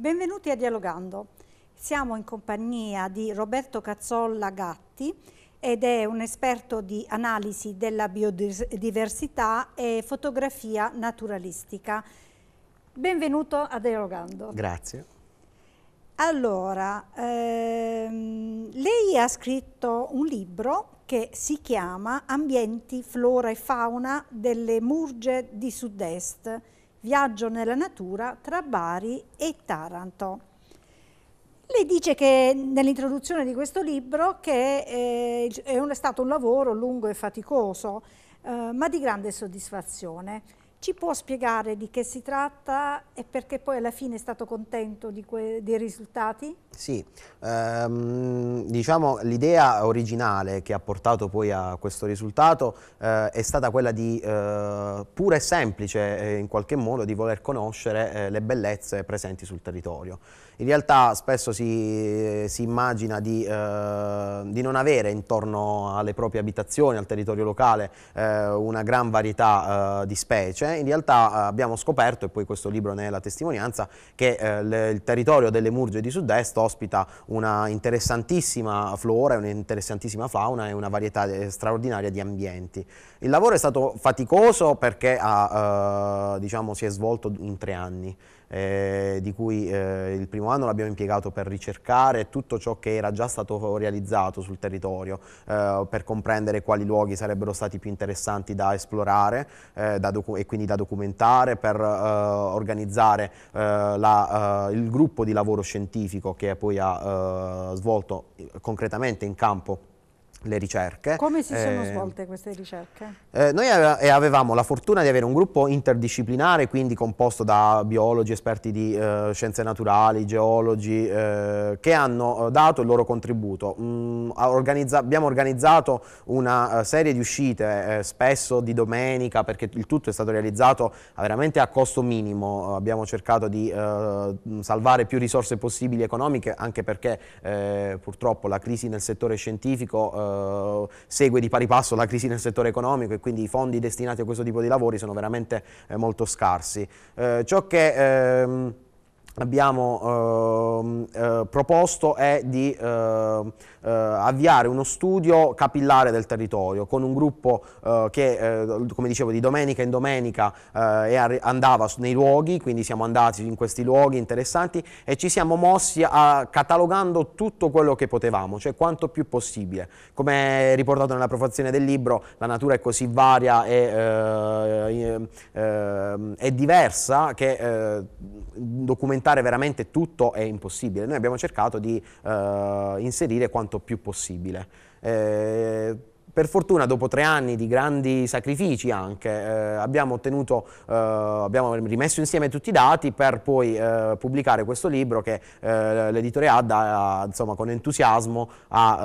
Benvenuti a Dialogando. Siamo in compagnia di Roberto Cazzolla Gatti ed è un esperto di analisi della biodiversità e fotografia naturalistica. Benvenuto a Dialogando. Grazie. Allora, ehm, lei ha scritto un libro che si chiama Ambienti, flora e fauna delle murge di sud-est Viaggio nella natura tra Bari e Taranto. Lei dice che nell'introduzione di questo libro che eh, è, è stato un lavoro lungo e faticoso, eh, ma di grande soddisfazione. Ci può spiegare di che si tratta e perché poi alla fine è stato contento dei risultati? Sì, ehm, diciamo l'idea originale che ha portato poi a questo risultato eh, è stata quella di eh, pura e semplice eh, in qualche modo di voler conoscere eh, le bellezze presenti sul territorio. In realtà spesso si, si immagina di, eh, di, non avere intorno alle proprie abitazioni, al territorio locale, eh, una gran varietà di specie, in realtà eh, abbiamo scoperto, e poi questo libro ne è la testimonianza, che eh, le, il territorio delle Murge di sud-est ospita una interessantissima flora, un'interessantissima fauna e una varietà eh, straordinaria di ambienti. Il lavoro è stato faticoso perché ha, eh, diciamo, si è svolto in tre anni eh, di cui eh, il primo anno l'abbiamo impiegato per ricercare tutto ciò che era già stato realizzato sul territorio, eh, per comprendere quali luoghi sarebbero stati più interessanti da esplorare eh, da e quindi da documentare, per eh, organizzare eh, la, il gruppo di lavoro scientifico che poi ha svolto concretamente in campo le ricerche. Come si sono eh, svolte queste ricerche? Eh, noi avevamo la fortuna di avere un gruppo interdisciplinare, quindi composto da biologi, esperti di eh, scienze naturali, geologi, eh, che hanno eh, dato il loro contributo. Mm, organizza abbiamo organizzato una eh, serie di uscite, spesso di domenica, perché il tutto è stato realizzato veramente a costo minimo. abbiamo cercato di mm, salvare più risorse possibili economiche, anche perché purtroppo la crisi nel settore scientifico eh, segue di pari passo la crisi nel settore economico e quindi i fondi destinati a questo tipo di lavori sono veramente eh, molto scarsi. Eh, ciò che... Ehm, abbiamo eh, eh, proposto è di ehm, eh, avviare uno studio capillare del territorio con un gruppo eh, che, eh, come dicevo, di domenica in domenica eh, andava nei luoghi, quindi siamo andati in questi luoghi interessanti e ci siamo mossi a, catalogando tutto quello che potevamo, cioè quanto più possibile. Come riportato nella profazione del libro, la natura è così varia e ehm, diversa che documentare commentare veramente tutto è impossibile, noi abbiamo cercato di eh, inserire quanto più possibile. Eh, per fortuna dopo tre anni di grandi sacrifici anche eh, abbiamo, ottenuto, eh, abbiamo rimesso insieme tutti i dati per poi eh, pubblicare questo libro che eh, l'editore Adda insomma, con entusiasmo ha,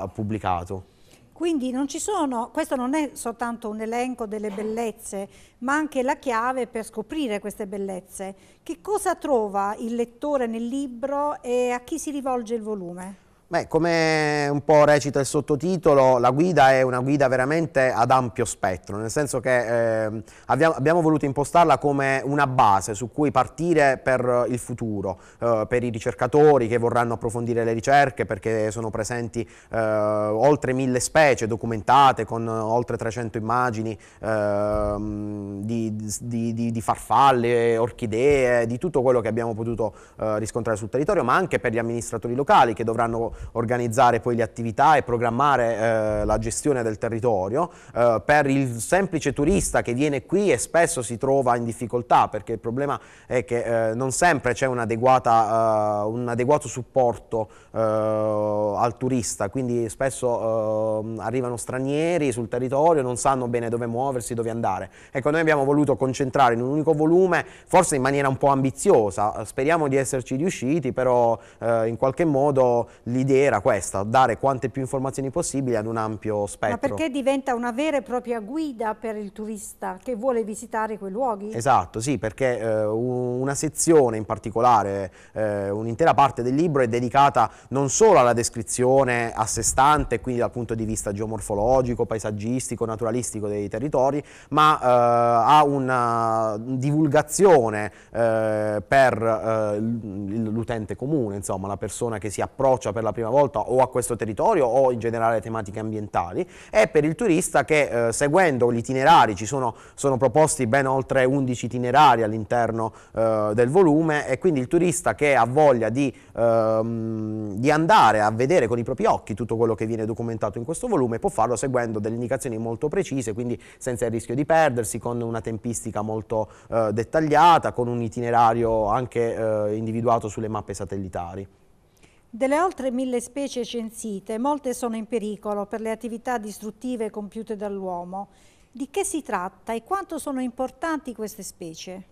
eh, ha pubblicato. Quindi non sono, questo non è soltanto un elenco delle bellezze, ma anche la chiave per scoprire queste bellezze. Che cosa trova il lettore nel libro e a chi si rivolge il volume? Beh, come un po' recita il sottotitolo, la guida è una guida veramente ad ampio spettro, nel senso che eh, abbiamo, abbiamo, voluto impostarla come una base su cui partire per il futuro, eh, per i ricercatori che vorranno approfondire le ricerche, perché sono presenti eh, oltre mille specie documentate con oltre 300 immagini ehm, di, di, di, di, farfalle, orchidee, di tutto quello che abbiamo potuto eh, riscontrare sul territorio, ma anche per gli amministratori locali che dovranno organizzare poi le attività e programmare eh, la gestione del territorio, eh, per il semplice turista che viene qui e spesso si trova in difficoltà perché il problema è che eh, non sempre c'è un, eh, un adeguato supporto eh, al turista, quindi spesso eh, arrivano stranieri sul territorio, non sanno bene dove muoversi, dove andare. Ecco, noi abbiamo voluto concentrare in un unico volume, forse in maniera un po' ambiziosa, speriamo di esserci riusciti, però in qualche modo l'idea l'idea era questa, dare quante più informazioni possibili ad un ampio spettro. Ma perché diventa una vera e propria guida per il turista che vuole visitare quei luoghi? Esatto, sì, perché eh, una sezione in particolare, eh, un'intera parte del libro è dedicata non solo alla descrizione a sé stante, quindi dal punto di vista geomorfologico, paesaggistico, naturalistico dei territori, ma eh, a una divulgazione eh, per eh, l'utente comune, insomma, la persona che si approccia per la prima prima volta o a questo territorio o in generale tematiche ambientali e per il turista che eh, seguendo gli itinerari ci sono, sono, proposti ben oltre 11 itinerari all'interno eh, del volume e quindi il turista che ha voglia di, ehm, di, andare a vedere con i propri occhi tutto quello che viene documentato in questo volume può farlo seguendo delle indicazioni molto precise quindi senza il rischio di perdersi con una tempistica molto eh, dettagliata con un itinerario anche eh, individuato sulle mappe satellitari. Delle oltre mille specie censite, molte sono in pericolo per le attività distruttive compiute dall'uomo. Di che si tratta e quanto sono importanti queste specie?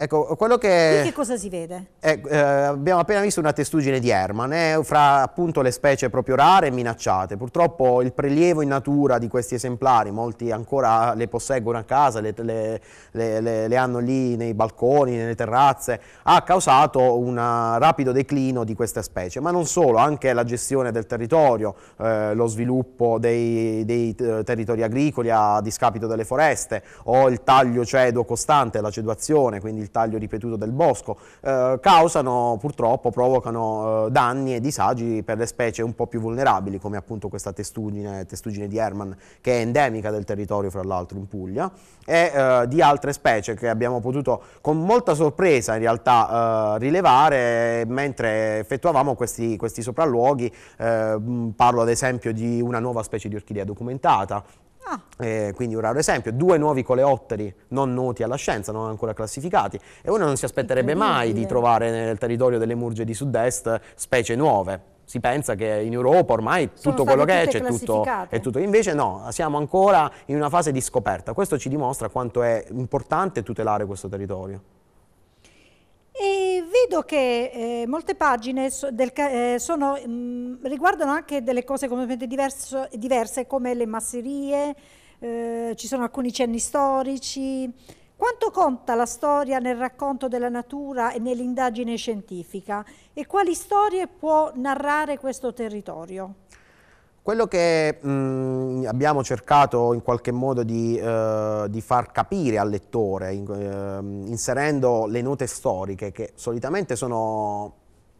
Ecco, quello che... Di che cosa si vede? È, eh, eh, abbiamo appena visto una testuggine di Herman, eh, fra appunto le specie proprio rare e minacciate. Purtroppo il prelievo in natura di questi esemplari, molti ancora le posseggono a casa, le, le, le, le hanno lì nei balconi, nelle terrazze, ha causato un rapido declino di queste specie. Ma non solo, anche la gestione del territorio, eh, lo sviluppo dei, dei eh, territori agricoli a discapito delle foreste, o il taglio ceduo costante, la ceduazione, quindi il il taglio ripetuto del bosco, eh, causano purtroppo, provocano eh, danni e disagi per le specie un po' più vulnerabili come appunto questa testugine, testugine di Herman che è endemica del territorio fra l'altro in Puglia e eh, di altre specie che abbiamo potuto con molta sorpresa in realtà eh, rilevare mentre effettuavamo questi, questi sopralluoghi, eh, parlo ad esempio di una nuova specie di orchidea documentata Ah. Eh, quindi un raro esempio, due nuovi coleotteri non noti alla scienza, non ancora classificati, e uno non si aspetterebbe mai di trovare nel territorio delle Murge di sud-est specie nuove si pensa che in Europa ormai Sono tutto quello che è c'è tutto, è tutto. Invece no, siamo ancora in una fase di scoperta. Questo ci dimostra quanto è importante tutelare questo territorio. Vedo che eh, molte pagine so, del, eh, sono, mh, mm, riguardano anche delle cose completamente diverso, diverse come le masserie, eh, ci sono alcuni cenni storici. Quanto conta la storia nel racconto della natura e nell'indagine scientifica e quali storie può narrare questo territorio? Quello che mh, mm, abbiamo cercato in qualche modo di, eh, di far capire al lettore, in, eh, inserendo le note storiche, che solitamente sono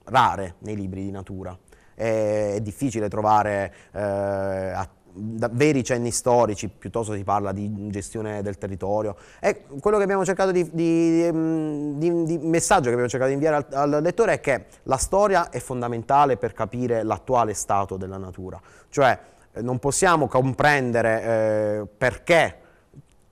rare nei libri di natura, è, è difficile trovare eh, da veri cenni storici, piuttosto si parla di gestione del territorio. È quello che abbiamo cercato di, di, ehm, di, di messaggio che abbiamo cercato di inviare al, al, lettore è che la storia è fondamentale per capire l'attuale stato della natura, cioè eh, non possiamo comprendere eh, perché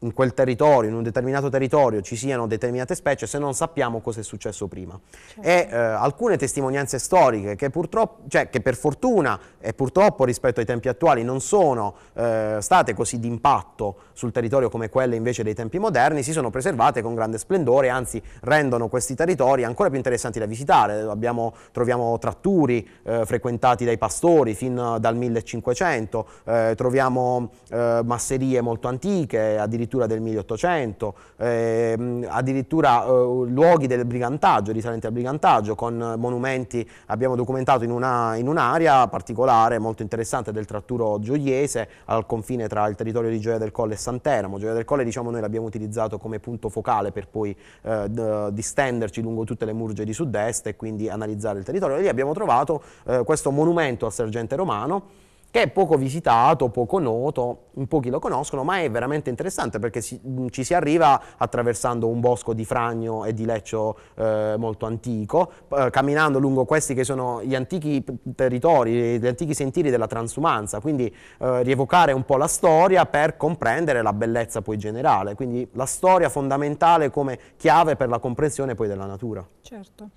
in quel territorio, in un determinato territorio ci siano determinate specie se non sappiamo cosa è successo prima. Certo. E eh, alcune testimonianze storiche che purtroppo, cioè che per fortuna e purtroppo rispetto ai tempi attuali non sono eh, state così d'impatto sul territorio come quelle invece dei tempi moderni, si sono preservate con grande splendore, anzi rendono questi territori ancora più interessanti da visitare. Abbiamo, troviamo tratturi eh, frequentati dai pastori fin dal 1500, eh, troviamo eh, masserie molto antiche, addirittura addirittura del 1800, ehm, addirittura eh, luoghi del brigantaggio, risalenti al brigantaggio, con monumenti, abbiamo documentato in, una, in un'area particolare molto interessante del tratturo gioiese al confine tra il territorio di Gioia del Colle e Santeramo. Gioia del Colle diciamo noi l'abbiamo utilizzato come punto focale per poi eh, d- distenderci lungo tutte le murge di sud-est e quindi analizzare il territorio. E lì abbiamo trovato eh, questo monumento al sergente romano che è poco visitato, poco noto, un pochi lo conoscono, ma è veramente interessante perché si, mm, ci si arriva attraversando un bosco di fragno e di leccio eh, molto antico, eh, camminando lungo questi che sono gli antichi territori, gli antichi sentieri della transumanza, quindi eh, rievocare un po' la storia per comprendere la bellezza poi generale, quindi la storia fondamentale come chiave per la comprensione poi della natura. Certo.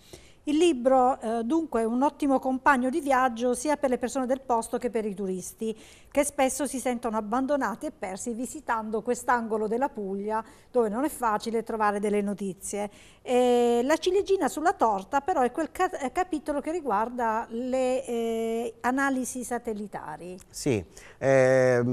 Il libro eh, dunque è un ottimo compagno di viaggio sia per le persone del posto che per i turisti, che spesso si sentono abbandonati e persi visitando quest'angolo della Puglia dove non è facile trovare delle notizie. E la ciliegina sulla torta però è quel ca eh, capitolo che riguarda le eh, analisi satellitari. Sì, eh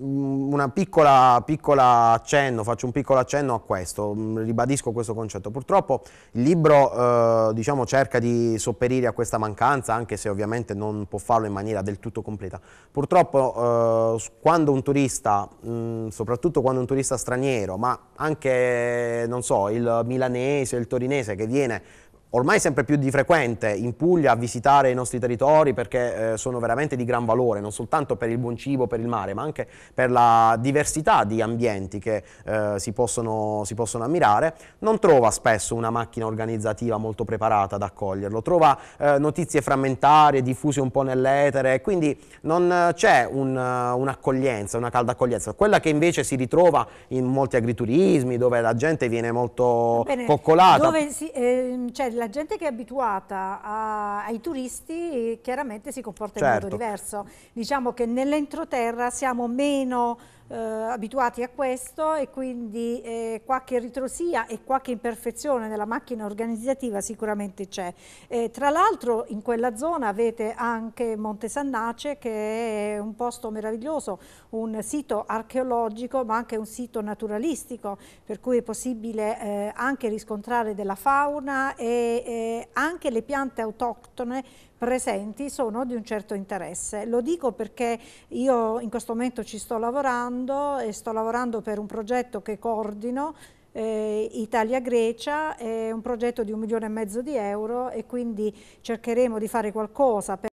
Mm, una piccola, piccola, accenno, faccio un piccolo accenno a questo, mm, ribadisco questo concetto. Purtroppo il libro eh, diciamo, cerca di sopperire a questa mancanza, anche se ovviamente non può farlo in maniera del tutto completa. Purtroppo eh, quando un turista, mh, mm, soprattutto quando un turista straniero, ma anche so, il milanese, il torinese che viene ormai sempre più di frequente in Puglia a visitare i nostri territori perché eh, sono veramente di gran valore, non soltanto per il buon cibo, per il mare, ma anche per la diversità di ambienti che eh, si, possono, si, possono, ammirare, non trova spesso una macchina organizzativa molto preparata ad accoglierlo, trova eh, notizie frammentarie, diffuse un po' nell'etere, quindi non c'è un, eh, un'accoglienza, una calda accoglienza, quella che invece si ritrova in molti agriturismi dove la gente viene molto Bene, coccolata. Dove si, cioè la gente che è abituata a, ai turisti chiaramente si comporta certo. in modo certo. diverso. Diciamo che nell'entroterra siamo meno eh, abituati a questo e quindi eh, qualche ritrosia e qualche imperfezione della macchina organizzativa sicuramente c'è. Eh, tra l'altro in quella zona avete anche Monte Sannace che è un posto meraviglioso, un sito archeologico ma anche un sito naturalistico per cui è possibile eh, anche riscontrare della fauna e eh, anche le piante autoctone presenti sono di un certo interesse. Lo dico perché io in questo momento ci sto lavorando e sto lavorando per un progetto che coordino eh, Italia-Grecia, è un progetto di un milione e mezzo di euro e quindi cercheremo di fare qualcosa